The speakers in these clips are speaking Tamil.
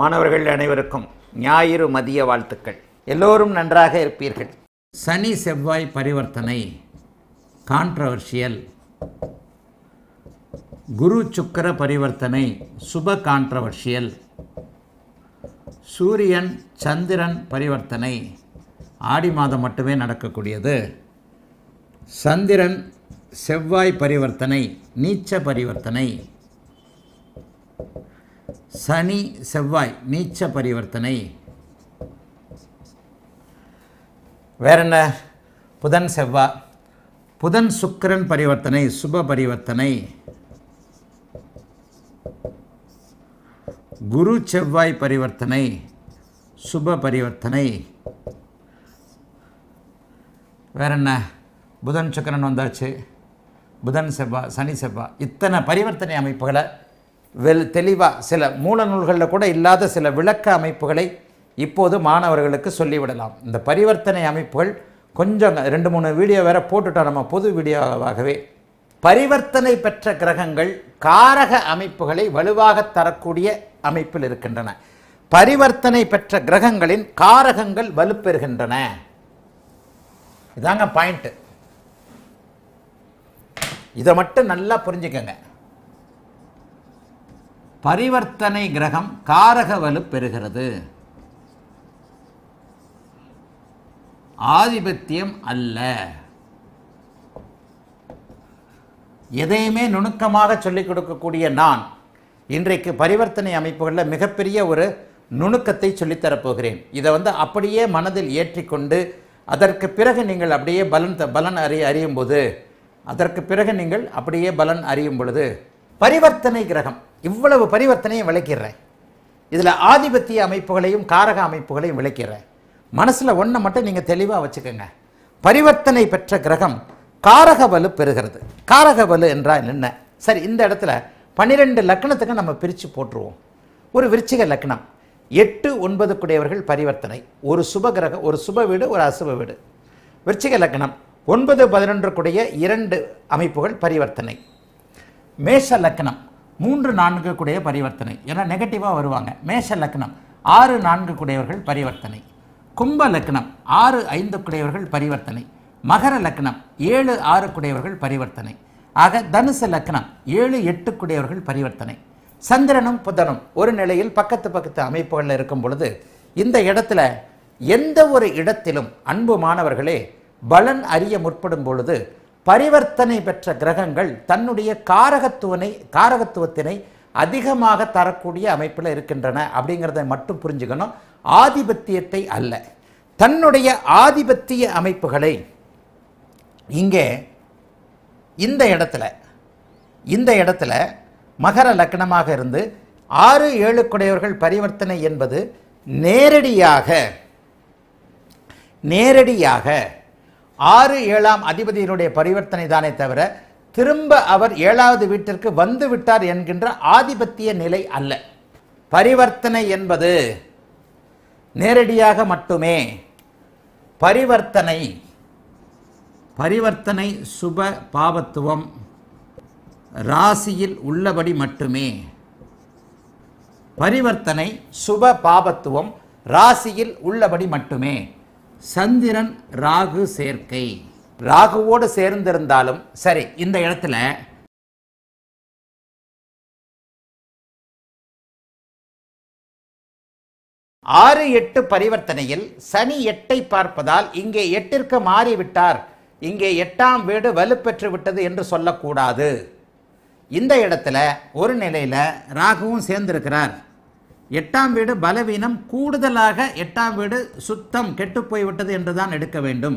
மாணவர்கள் அனைவருக்கும் ஞாயிறு மதிய வாழ்த்துக்கள் எல்லோரும் நன்றாக இருப்பீர்கள் சனி செவ்வாய் பரிவர்த்தனை கான்ட்ரவர்ஷியல் குரு சுக்கர பரிவர்த்தனை சுப கான்ட்ரவர்ஷியல் சூரியன் சந்திரன் பரிவர்த்தனை ஆடி மாதம் மட்டுமே நடக்கக்கூடியது சந்திரன் செவ்வாய் பரிவர்த்தனை நீச்ச பரிவர்த்தனை சனி செவ்வாய் நீச்ச பரிவர்த்தனை வேற என்ன புதன் செவ்வாய் புதன் சுக்கரன் பரிவர்த்தனை சுப பரிவர்த்தனை குரு செவ்வாய் பரிவர்த்தனை சுப பரிவர்த்தனை வேற என்ன புதன் சுக்கரன் வந்தாச்சு புதன் செவ்வாய் சனி செவ்வாய் இத்தனை பரிவர்த்தனை அமைப்புகளை வெல் தெளிவாக சில மூல நூல்களில் கூட இல்லாத சில விளக்க அமைப்புகளை இப்போது மாணவர்களுக்கு சொல்லிவிடலாம் இந்த பரிவர்த்தனை அமைப்புகள் கொஞ்சம் ரெண்டு மூணு வீடியோ வேறு போட்டுட்டோம் நம்ம பொது வீடியோவாகவே பரிவர்த்தனை பெற்ற கிரகங்கள் காரக அமைப்புகளை வலுவாக தரக்கூடிய அமைப்பில் இருக்கின்றன பரிவர்த்தனை பெற்ற கிரகங்களின் காரகங்கள் வலுப்பெறுகின்றன இதாங்க பாயிண்ட்டு இதை மட்டும் நல்லா புரிஞ்சுக்கங்க பரிவர்த்தனை கிரகம் காரக வலு பெறுகிறது ஆதிபத்தியம் அல்ல எதையுமே நுணுக்கமாக சொல்லிக் கொடுக்கக்கூடிய நான் இன்றைக்கு பரிவர்த்தனை அமைப்புகளில் மிகப்பெரிய ஒரு நுணுக்கத்தை சொல்லித்தரப்போகிறேன் இதை வந்து அப்படியே மனதில் ஏற்றிக்கொண்டு அதற்கு பிறகு நீங்கள் அப்படியே பலன் பலன் அறி அறியும் போது அதற்கு பிறகு நீங்கள் அப்படியே பலன் அறியும் பொழுது பரிவர்த்தனை கிரகம் இவ்வளவு பரிவர்த்தனையும் விளக்கிடுறேன் இதில் ஆதிபத்திய அமைப்புகளையும் காரக அமைப்புகளையும் விளக்கிறேன் மனசில் ஒன்றை மட்டும் நீங்கள் தெளிவாக வச்சுக்கோங்க பரிவர்த்தனை பெற்ற கிரகம் காரக வலு பெறுகிறது காரக வலு என்றால் என்ன சரி இந்த இடத்துல பன்னிரெண்டு லக்கணத்துக்கு நம்ம பிரித்து போட்டுருவோம் ஒரு விருச்சிக லக்னம் எட்டு ஒன்பதுக்குடையவர்கள் பரிவர்த்தனை ஒரு சுப கிரக ஒரு சுப வீடு ஒரு அசுப வீடு விருச்சிக லக்னம் ஒன்பது பதினொன்றுக்குடைய இரண்டு அமைப்புகள் பரிவர்த்தனை மேஷ லக்னம் மூன்று நான்கு கூடிய பரிவர்த்தனை ஏன்னா நெகட்டிவாக வருவாங்க மேஷ லக்னம் ஆறு நான்கு கூடையவர்கள் பரிவர்த்தனை கும்ப லக்னம் ஆறு ஐந்து குடையவர்கள் பரிவர்த்தனை மகர லக்னம் ஏழு ஆறு குடையவர்கள் பரிவர்த்தனை ஆக தனுசு லக்னம் ஏழு எட்டு குடையவர்கள் பரிவர்த்தனை சந்திரனும் புதனும் ஒரு நிலையில் பக்கத்து பக்கத்து அமைப்புகளில் இருக்கும் பொழுது இந்த இடத்துல எந்த ஒரு இடத்திலும் அன்பு மாணவர்களே பலன் அறிய முற்படும் பொழுது பரிவர்த்தனை பெற்ற கிரகங்கள் தன்னுடைய காரகத்துவனை காரகத்துவத்தினை அதிகமாக தரக்கூடிய அமைப்பில் இருக்கின்றன அப்படிங்கிறத மட்டும் புரிஞ்சுக்கணும் ஆதிபத்தியத்தை அல்ல தன்னுடைய ஆதிபத்திய அமைப்புகளை இங்கே இந்த இடத்துல இந்த இடத்துல மகர லக்னமாக இருந்து ஆறு ஏழு குடையவர்கள் பரிவர்த்தனை என்பது நேரடியாக நேரடியாக ஆறு ஏழாம் அதிபதியினுடைய பரிவர்த்தனை தானே தவிர திரும்ப அவர் ஏழாவது வீட்டிற்கு வந்து விட்டார் என்கின்ற ஆதிபத்திய நிலை அல்ல பரிவர்த்தனை என்பது நேரடியாக மட்டுமே பரிவர்த்தனை பரிவர்த்தனை சுப பாவத்துவம் ராசியில் உள்ளபடி மட்டுமே பரிவர்த்தனை சுப பாபத்துவம் ராசியில் உள்ளபடி மட்டுமே சந்திரன் ராகு சேர்க்கை ராகுவோடு சேர்ந்திருந்தாலும் சரி இந்த இடத்துல ஆறு எட்டு பரிவர்த்தனையில் சனி எட்டை பார்ப்பதால் இங்கே எட்டிற்கு மாறிவிட்டார் இங்கே எட்டாம் வீடு வலுப்பெற்று விட்டது என்று சொல்லக்கூடாது இந்த இடத்துல ஒரு நிலையில் ராகுவும் சேர்ந்திருக்கிறார் எட்டாம் வீடு பலவீனம் கூடுதலாக எட்டாம் வீடு சுத்தம் கெட்டு போய்விட்டது என்றுதான் எடுக்க வேண்டும்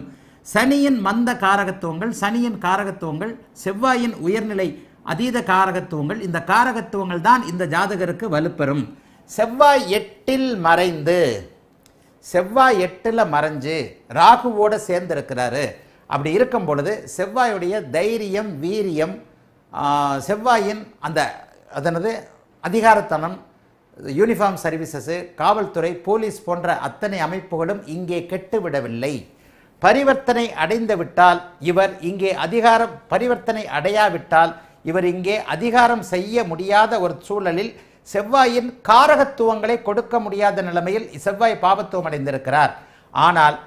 சனியின் மந்த காரகத்துவங்கள் சனியின் காரகத்துவங்கள் செவ்வாயின் உயர்நிலை அதீத காரகத்துவங்கள் இந்த காரகத்துவங்கள் தான் இந்த ஜாதகருக்கு வலுப்பெறும் செவ்வாய் எட்டில் மறைந்து செவ்வாய் எட்டில் மறைஞ்சு ராகுவோடு சேர்ந்திருக்கிறாரு அப்படி இருக்கும் பொழுது செவ்வாயுடைய தைரியம் வீரியம் செவ்வாயின் அந்த அதனது அதிகாரத்தனம் யூனிஃபார்ம் சர்வீசஸு காவல்துறை போலீஸ் போன்ற அத்தனை அமைப்புகளும் இங்கே கெட்டுவிடவில்லை பரிவர்த்தனை அடைந்துவிட்டால் இவர் இங்கே அதிகாரம் பரிவர்த்தனை அடையாவிட்டால் இவர் இங்கே அதிகாரம் செய்ய முடியாத ஒரு சூழலில் செவ்வாயின் காரகத்துவங்களை கொடுக்க முடியாத நிலைமையில் செவ்வாய் பாபத்துவம் அடைந்திருக்கிறார் ஆனால்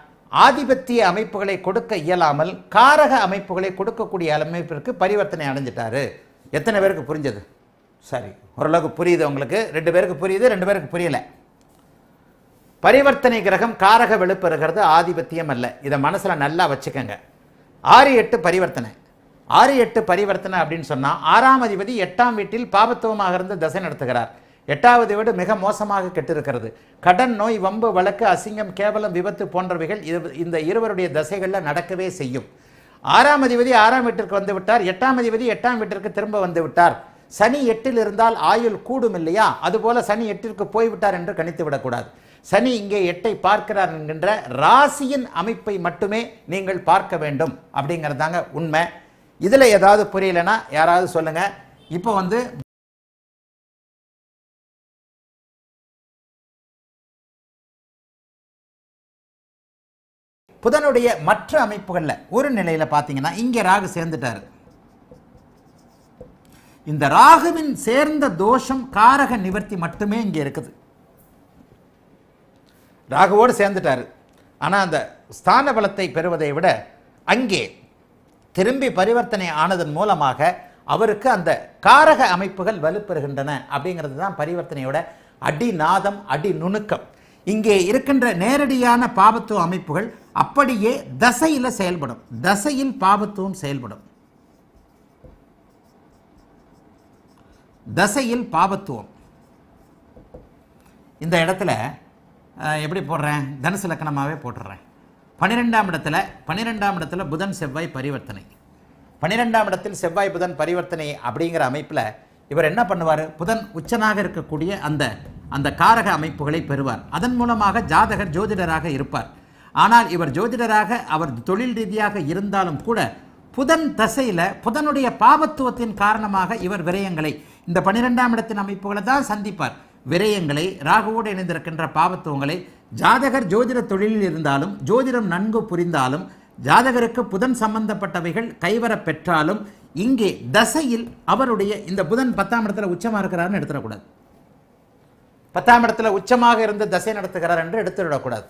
ஆதிபத்திய அமைப்புகளை கொடுக்க இயலாமல் காரக அமைப்புகளை கொடுக்கக்கூடிய அமைப்பிற்கு பரிவர்த்தனை அடைஞ்சிட்டாரு எத்தனை பேருக்கு புரிஞ்சது சரி ஓரளவுக்கு புரியுது உங்களுக்கு ரெண்டு பேருக்கு புரியுது ரெண்டு பேருக்கு புரியல பரிவர்த்தனை கிரகம் காரக இருக்கிறது ஆதிபத்தியம் அல்ல இதை மனசில் நல்லா வச்சுக்கோங்க ஆறு எட்டு பரிவர்த்தனை ஆறு எட்டு பரிவர்த்தனை அப்படின்னு சொன்னால் ஆறாம் அதிபதி எட்டாம் வீட்டில் பாபத்துவமாக இருந்து தசை நடத்துகிறார் எட்டாவது வீடு மிக மோசமாக கெட்டிருக்கிறது கடன் நோய் வம்பு வழக்கு அசிங்கம் கேவலம் விபத்து போன்றவைகள் இந்த இருவருடைய தசைகளில் நடக்கவே செய்யும் ஆறாம் அதிபதி ஆறாம் வீட்டிற்கு வந்து விட்டார் எட்டாம் அதிபதி எட்டாம் வீட்டிற்கு திரும்ப வந்துவிட்டார் சனி எட்டில் இருந்தால் ஆயுள் கூடும் இல்லையா அதுபோல சனி எட்டிற்கு போய்விட்டார் என்று கணித்து விடக்கூடாது சனி இங்கே எட்டை பார்க்கிறார் என்கின்ற ராசியின் அமைப்பை மட்டுமே நீங்கள் பார்க்க வேண்டும் அப்படிங்கிறது தாங்க உண்மை இதில் ஏதாவது புரியலைன்னா யாராவது சொல்லுங்கள் இப்போ வந்து புதனுடைய மற்ற அமைப்புகளில் ஒரு நிலையில் பார்த்தீங்கன்னா இங்கே ராகு சேர்ந்துட்டாரு இந்த ராகுவின் சேர்ந்த தோஷம் காரக நிவர்த்தி மட்டுமே இங்கே இருக்குது ராகுவோடு சேர்ந்துட்டார் ஆனால் அந்த ஸ்தான பலத்தை பெறுவதை விட அங்கே திரும்பி பரிவர்த்தனை ஆனதன் மூலமாக அவருக்கு அந்த காரக அமைப்புகள் வலுப்பெறுகின்றன அப்படிங்கிறது தான் பரிவர்த்தனையோட அடிநாதம் அடி நுணுக்கம் இங்கே இருக்கின்ற நேரடியான பாபத்துவ அமைப்புகள் அப்படியே தசையில் செயல்படும் தசையில் பாபத்துவம் செயல்படும் தசையில் பாபத்துவம் இந்த இடத்துல எப்படி போடுறேன் தனுசு லக்கணமாகவே போட்டுடுறேன் பன்னிரெண்டாம் இடத்துல பன்னிரெண்டாம் இடத்துல புதன் செவ்வாய் பரிவர்த்தனை பன்னிரெண்டாம் இடத்தில் செவ்வாய் புதன் பரிவர்த்தனை அப்படிங்கிற அமைப்பில் இவர் என்ன பண்ணுவார் புதன் உச்சனாக இருக்கக்கூடிய அந்த அந்த காரக அமைப்புகளை பெறுவார் அதன் மூலமாக ஜாதகர் ஜோதிடராக இருப்பார் ஆனால் இவர் ஜோதிடராக அவர் தொழில் ரீதியாக இருந்தாலும் கூட புதன் தசையில் புதனுடைய பாபத்துவத்தின் காரணமாக இவர் விரயங்களை இந்த பனிரெண்டாம் இடத்தின் அமைப்புகளை தான் சந்திப்பார் விரயங்களை ராகுவோடு இணைந்திருக்கின்ற பாவத்துவங்களை ஜாதகர் ஜோதிட தொழிலில் இருந்தாலும் ஜோதிடம் நன்கு புரிந்தாலும் ஜாதகருக்கு புதன் சம்பந்தப்பட்டவைகள் கைவர பெற்றாலும் இங்கே தசையில் அவருடைய இந்த புதன் பத்தாம் இடத்துல உச்சமாக இருக்கிறார்னு எடுத்துடக்கூடாது பத்தாம் இடத்துல உச்சமாக இருந்து தசை நடத்துகிறார் என்று எடுத்துவிடக்கூடாது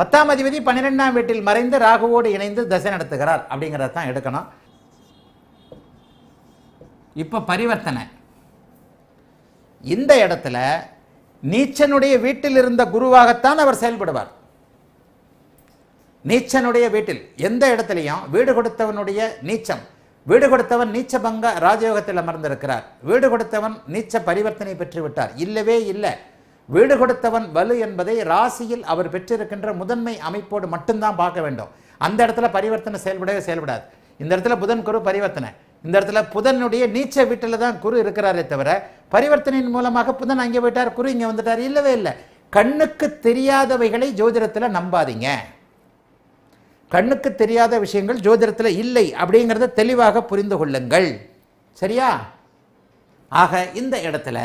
பத்தாம் அதிபதி பன்னிரெண்டாம் வீட்டில் மறைந்து ராகுவோடு இணைந்து தசை நடத்துகிறார் அப்படிங்கிறத தான் எடுக்கணும் இப்போ பரிவர்த்தனை இந்த இடத்துல நீச்சனுடைய வீட்டில் இருந்த குருவாகத்தான் அவர் செயல்படுவார் நீச்சனுடைய வீட்டில் எந்த இடத்துலையும் வீடு கொடுத்தவனுடைய நீச்சம் வீடு கொடுத்தவன் நீச்ச பங்க ராஜயோகத்தில் அமர்ந்திருக்கிறார் வீடு கொடுத்தவன் நீச்ச பரிவர்த்தனை பெற்று விட்டார் இல்லவே இல்லை வீடு கொடுத்தவன் வலு என்பதை ராசியில் அவர் பெற்றிருக்கின்ற முதன்மை அமைப்போடு மட்டும்தான் பார்க்க வேண்டும் அந்த இடத்துல பரிவர்த்தனை செயல்படவே செயல்படாது இந்த இடத்துல புதன் குரு பரிவர்த்தனை இந்த இடத்துல புதனுடைய நீச்ச வீட்டில் தான் குரு இருக்கிறாரே தவிர பரிவர்த்தனையின் மூலமாக புதன் அங்கே போயிட்டார் குரு இங்கே வந்துட்டார் இல்லவே இல்லை கண்ணுக்கு தெரியாதவைகளை ஜோதிடத்தில் நம்பாதீங்க கண்ணுக்கு தெரியாத விஷயங்கள் ஜோதிடத்தில் இல்லை அப்படிங்கிறத தெளிவாக புரிந்து கொள்ளுங்கள் சரியா ஆக இந்த இடத்துல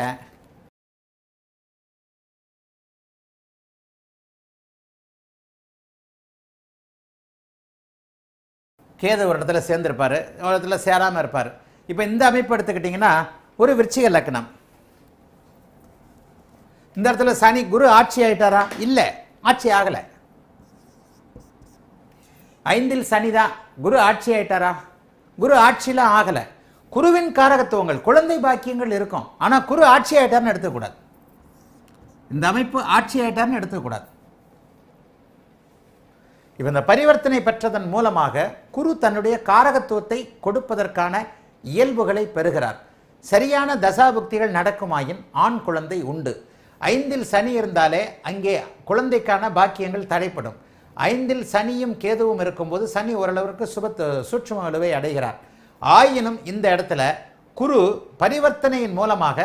கேது ஒரு இடத்துல சேர்ந்துருப்பார் ஒரு இடத்துல சேராமல் இருப்பார் இப்போ இந்த அமைப்பு எடுத்துக்கிட்டிங்கன்னா ஒரு விருச்சிக லக்னம் இந்த இடத்துல சனி குரு ஆட்சி ஆயிட்டாரா இல்ல ஆட்சி ஆகல ஐந்தில் சனிதான் குரு ஆட்சி ஆயிட்டாரா குரு ஆட்சியெலாம் ஆகல குருவின் காரகத்துவங்கள் குழந்தை பாக்கியங்கள் இருக்கும் ஆனா குரு ஆட்சி ஆயிட்டார்னு எடுத்துக்கூடாது இந்த அமைப்பு ஆட்சி ஆயிட்டார்னு எடுத்துக்கூடாது இப்போ இந்த பரிவர்த்தனை பெற்றதன் மூலமாக குரு தன்னுடைய காரகத்துவத்தை கொடுப்பதற்கான இயல்புகளை பெறுகிறார் சரியான தசாபுக்திகள் நடக்குமாயின் ஆண் குழந்தை உண்டு ஐந்தில் சனி இருந்தாலே அங்கே குழந்தைக்கான பாக்கியங்கள் தடைப்படும் ஐந்தில் சனியும் கேதுவும் இருக்கும்போது சனி ஓரளவிற்கு சுபத் சூட்சும அளவை அடைகிறார் ஆயினும் இந்த இடத்துல குரு பரிவர்த்தனையின் மூலமாக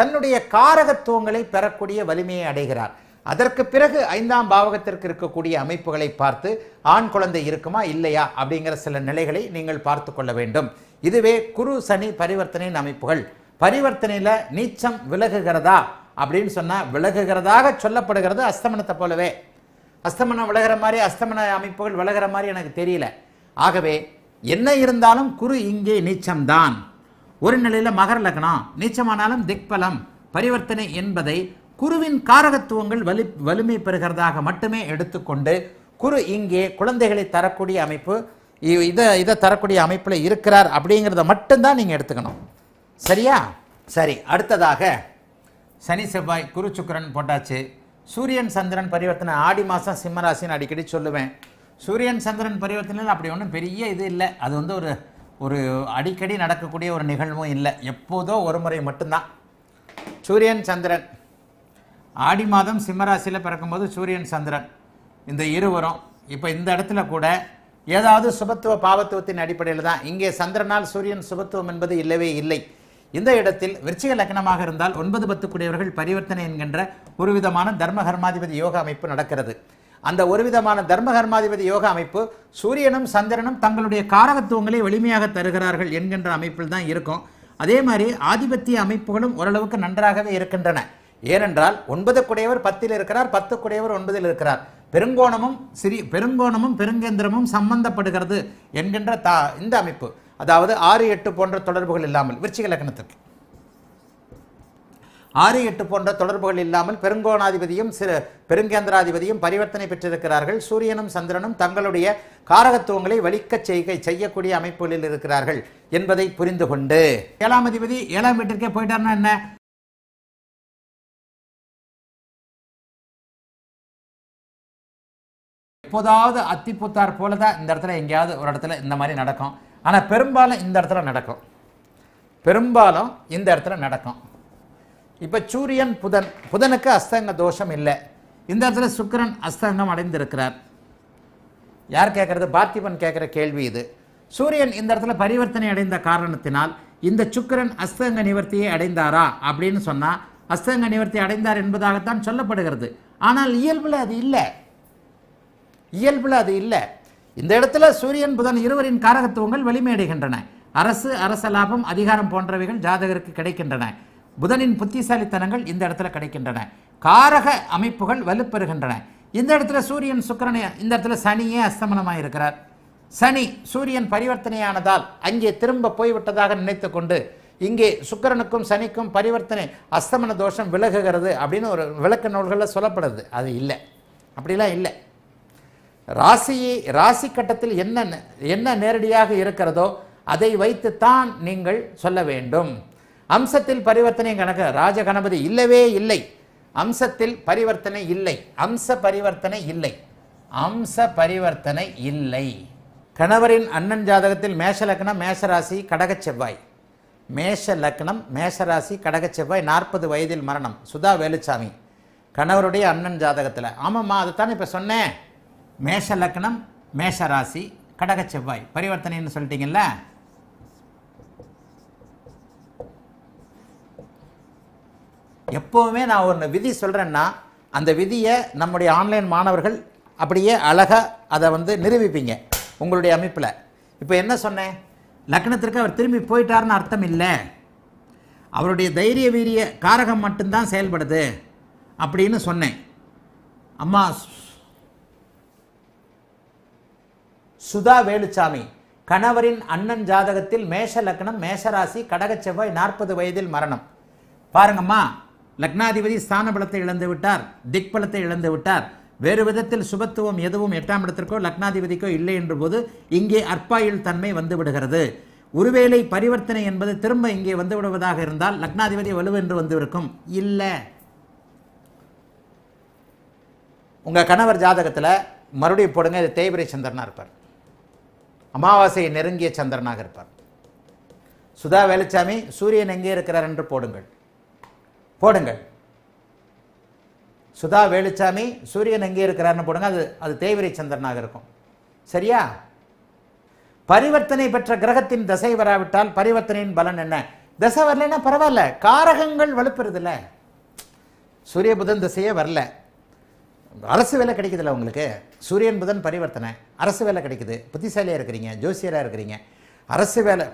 தன்னுடைய காரகத்துவங்களை பெறக்கூடிய வலிமையை அடைகிறார் அதற்கு பிறகு ஐந்தாம் பாவகத்திற்கு இருக்கக்கூடிய அமைப்புகளை பார்த்து ஆண் குழந்தை இருக்குமா இல்லையா அப்படிங்கிற சில நிலைகளை நீங்கள் பார்த்து கொள்ள வேண்டும் இதுவே குரு சனி பரிவர்த்தனையின் அமைப்புகள் பரிவர்த்தனையில் நீச்சம் விலகுகிறதா அப்படின்னு சொன்னால் விலகுகிறதாக சொல்லப்படுகிறது அஸ்தமனத்தை போலவே அஸ்தமனம் விலகிற மாதிரி அஸ்தமன அமைப்புகள் விலகிற மாதிரி எனக்கு தெரியல ஆகவே என்ன இருந்தாலும் குரு இங்கே நீச்சம்தான் ஒரு நிலையில் மகர லக்னம் நீச்சமானாலும் திக்பலம் பரிவர்த்தனை என்பதை குருவின் காரகத்துவங்கள் வலி வலிமை பெறுகிறதாக மட்டுமே எடுத்துக்கொண்டு குரு இங்கே குழந்தைகளை தரக்கூடிய அமைப்பு இதை இதை தரக்கூடிய அமைப்பில் இருக்கிறார் அப்படிங்கிறத மட்டும்தான் நீங்கள் எடுத்துக்கணும் சரியா சரி அடுத்ததாக சனி செவ்வாய் குரு சுக்கரன் போட்டாச்சு சூரியன் சந்திரன் பரிவர்த்தனை ஆடி மாதம் சிம்மராசின்னு அடிக்கடி சொல்லுவேன் சூரியன் சந்திரன் பரிவர்த்தனையில் அப்படி ஒன்றும் பெரிய இது இல்லை அது வந்து ஒரு ஒரு அடிக்கடி நடக்கக்கூடிய ஒரு நிகழ்வும் இல்லை எப்போதோ ஒரு முறை மட்டும்தான் சூரியன் சந்திரன் ஆடி மாதம் சிம்மராசியில் பிறக்கும்போது சூரியன் சந்திரன் இந்த இருவரும் இப்போ இந்த இடத்துல கூட ஏதாவது சுபத்துவ பாவத்துவத்தின் அடிப்படையில் தான் இங்கே சந்திரனால் சூரியன் சுபத்துவம் என்பது இல்லவே இல்லை இந்த இடத்தில் விருச்சிக லக்னமாக இருந்தால் ஒன்பது பத்து கூடியவர்கள் பரிவர்த்தனை என்கின்ற ஒரு விதமான தர்ம கர்மாதிபதி யோக அமைப்பு நடக்கிறது அந்த ஒரு விதமான தர்ம கர்மாதிபதி யோக அமைப்பு சூரியனும் சந்திரனும் தங்களுடைய காரகத்துவங்களை எளிமையாக தருகிறார்கள் என்கின்ற அமைப்பில் தான் இருக்கும் அதே மாதிரி ஆதிபத்திய அமைப்புகளும் ஓரளவுக்கு நன்றாகவே இருக்கின்றன ஏனென்றால் ஒன்பது குடையவர் பத்தில் இருக்கிறார் பத்து குடையவர் ஒன்பதில் இருக்கிறார் பெருங்கோணமும் சிறி பெருங்கோணமும் பெருங்கேந்திரமும் சம்பந்தப்படுகிறது என்கின்ற தா இந்த அமைப்பு அதாவது ஆறு எட்டு போன்ற தொடர்புகள் இல்லாமல் விருச்சிக லக்கணத்திற்கு ஆறு எட்டு போன்ற தொடர்புகள் இல்லாமல் பெருங்கோணாதிபதியும் சிறு பெருங்கேந்திராதிபதியும் பரிவர்த்தனை பெற்றிருக்கிறார்கள் சூரியனும் சந்திரனும் தங்களுடைய காரகத்துவங்களை வலிக்க செய்கை செய்யக்கூடிய அமைப்புகளில் இருக்கிறார்கள் என்பதை புரிந்து கொண்டு ஏழாம் அதிபதி ஏழாம் வீட்டிற்கே போயிட்டார்னா என்ன எப்போதாவது அத்திப்பூத்தார் போல தான் இந்த இடத்துல எங்கேயாவது ஒரு இடத்துல இந்த மாதிரி நடக்கும் ஆனால் பெரும்பாலும் இந்த இடத்துல நடக்கும் பெரும்பாலும் இந்த இடத்துல நடக்கும் இப்போ சூரியன் புதன் புதனுக்கு அஸ்தங்க தோஷம் இல்லை இந்த இடத்துல சுக்கரன் அஸ்தங்கம் அடைந்திருக்கிறார் யார் கேட்குறது பார்த்திபன் கேட்குற கேள்வி இது சூரியன் இந்த இடத்துல பரிவர்த்தனை அடைந்த காரணத்தினால் இந்த சுக்கரன் அஸ்தங்க நிவர்த்தியை அடைந்தாரா அப்படின்னு சொன்னால் அஸ்தங்க நிவர்த்தி அடைந்தார் என்பதாகத்தான் சொல்லப்படுகிறது ஆனால் இயல்பில் அது இல்லை இயல்பில் அது இல்லை இந்த இடத்துல சூரியன் புதன் இருவரின் காரகத்துவங்கள் வெளிமையடைகின்றன அரசு அரச லாபம் அதிகாரம் போன்றவைகள் ஜாதகருக்கு கிடைக்கின்றன புதனின் புத்திசாலித்தனங்கள் இந்த இடத்துல கிடைக்கின்றன காரக அமைப்புகள் வலுப்பெறுகின்றன இந்த இடத்துல சூரியன் சுக்கரனை இந்த இடத்துல சனியே அஸ்தமனமாக இருக்கிறார் சனி சூரியன் பரிவர்த்தனையானதால் அங்கே திரும்ப போய்விட்டதாக நினைத்து கொண்டு இங்கே சுக்கரனுக்கும் சனிக்கும் பரிவர்த்தனை அஸ்தமன தோஷம் விலகுகிறது அப்படின்னு ஒரு விளக்க நூல்களில் சொல்லப்படுது அது இல்லை அப்படிலாம் இல்லை ராசியை ராசி கட்டத்தில் என்ன என்ன நேரடியாக இருக்கிறதோ அதை வைத்துத்தான் நீங்கள் சொல்ல வேண்டும் அம்சத்தில் பரிவர்த்தனை கணக்கு ராஜ கணபதி இல்லவே இல்லை அம்சத்தில் பரிவர்த்தனை இல்லை அம்ச பரிவர்த்தனை இல்லை அம்ச பரிவர்த்தனை இல்லை கணவரின் அண்ணன் ஜாதகத்தில் மேஷ லக்னம் மேஷராசி கடக செவ்வாய் மேஷ லக்னம் மேஷராசி கடக செவ்வாய் நாற்பது வயதில் மரணம் சுதா வேலுச்சாமி கணவருடைய அண்ணன் ஜாதகத்தில் ஆமாம்மா அதுதான் இப்போ சொன்னேன் மேஷ லக்னம் மேஷ ராசி கடக செவ்வாய் பரிவர்த்தனைன்னு சொல்லிட்டீங்கல்ல எப்போவுமே நான் ஒன்று விதி சொல்கிறேன்னா அந்த விதியை நம்முடைய ஆன்லைன் மாணவர்கள் அப்படியே அழகாக அதை வந்து நிரூபிப்பீங்க உங்களுடைய அமைப்பில் இப்போ என்ன சொன்னேன் லக்னத்திற்கு அவர் திரும்பி போயிட்டார்னு அர்த்தம் இல்லை அவருடைய தைரிய வீரிய காரகம் மட்டும்தான் செயல்படுது அப்படின்னு சொன்னேன் அம்மா சுதா வேலுச்சாமி கணவரின் அண்ணன் ஜாதகத்தில் மேஷ லக்னம் மேஷராசி கடக செவ்வாய் நாற்பது வயதில் மரணம் பாருங்கம்மா லக்னாதிபதி ஸ்தான பலத்தை இழந்து விட்டார் திக் பலத்தை இழந்து விட்டார் வேறு விதத்தில் சுபத்துவம் எதுவும் எட்டாம் இடத்திற்கோ லக்னாதிபதிக்கோ இல்லை என்ற போது இங்கே அற்பாயில் தன்மை வந்து விடுகிறது ஒருவேளை பரிவர்த்தனை என்பது திரும்ப இங்கே வந்து விடுவதாக இருந்தால் லக்னாதிபதி வலுவென்று வந்திருக்கும் இல்லை உங்கள் கணவர் ஜாதகத்தில் மறுபடியும் போடுங்க இது தேய்பிரை சந்திரனாக இருப்பார் அமாவாசையை நெருங்கிய சந்திரனாக இருப்பார் சுதா வேலைச்சாமி சூரியன் எங்கே இருக்கிறார் என்று போடுங்கள் போடுங்கள் சுதா வேலுச்சாமி சூரியன் எங்கே இருக்கிறார்னு போடுங்க அது அது தேவிரை சந்திரனாக இருக்கும் சரியா பரிவர்த்தனை பெற்ற கிரகத்தின் தசை வராவிட்டால் பரிவர்த்தனையின் பலன் என்ன தசை வரலைன்னா பரவாயில்ல காரகங்கள் வலுப்பெறுதில்ல சூரிய புதன் திசையே வரல அரசு வேலை கிடைக்குதுல்ல உங்களுக்கு சூரியன் புதன் பரிவர்த்தனை அரசு வேலை கிடைக்குது புத்திசாலியாக இருக்கிறீங்க ஜோசியராக இருக்கிறீங்க அரசு வேலை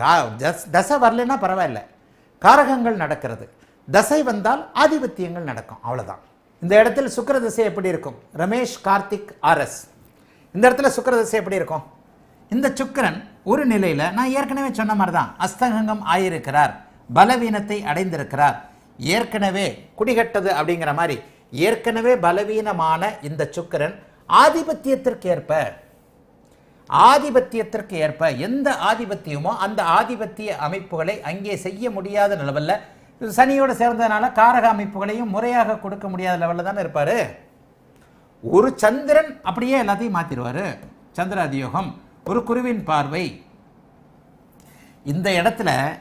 கா தசை வரலன்னா பரவாயில்ல காரகங்கள் நடக்கிறது தசை வந்தால் ஆதிபத்தியங்கள் நடக்கும் அவ்வளோதான் இந்த இடத்தில் சுக்கர தசை எப்படி இருக்கும் ரமேஷ் கார்த்திக் ஆர்எஸ் இந்த இடத்துல சுக்கர தசை எப்படி இருக்கும் இந்த சுக்கரன் ஒரு நிலையில் நான் ஏற்கனவே சொன்ன மாதிரி தான் அஸ்தகங்கம் ஆயிருக்கிறார் பலவீனத்தை அடைந்திருக்கிறார் ஏற்கனவே குடிகட்டது அப்படிங்கிற மாதிரி ஏற்கனவே பலவீனமான இந்த சுக்கரன் ஆதிபத்தியத்திற்கு ஏற்ப ஆதிபத்தியத்திற்கு ஏற்ப எந்த ஆதிபத்தியமோ அந்த ஆதிபத்திய அமைப்புகளை அங்கே செய்ய முடியாத லெவலில் சனியோடு சேர்ந்ததுனால காரக அமைப்புகளையும் முறையாக கொடுக்க முடியாத லெவலில் தானே இருப்பார் ஒரு சந்திரன் அப்படியே எல்லாத்தையும் மாற்றிடுவார் சந்திராதியோகம் ஒரு குருவின் பார்வை இந்த இடத்துல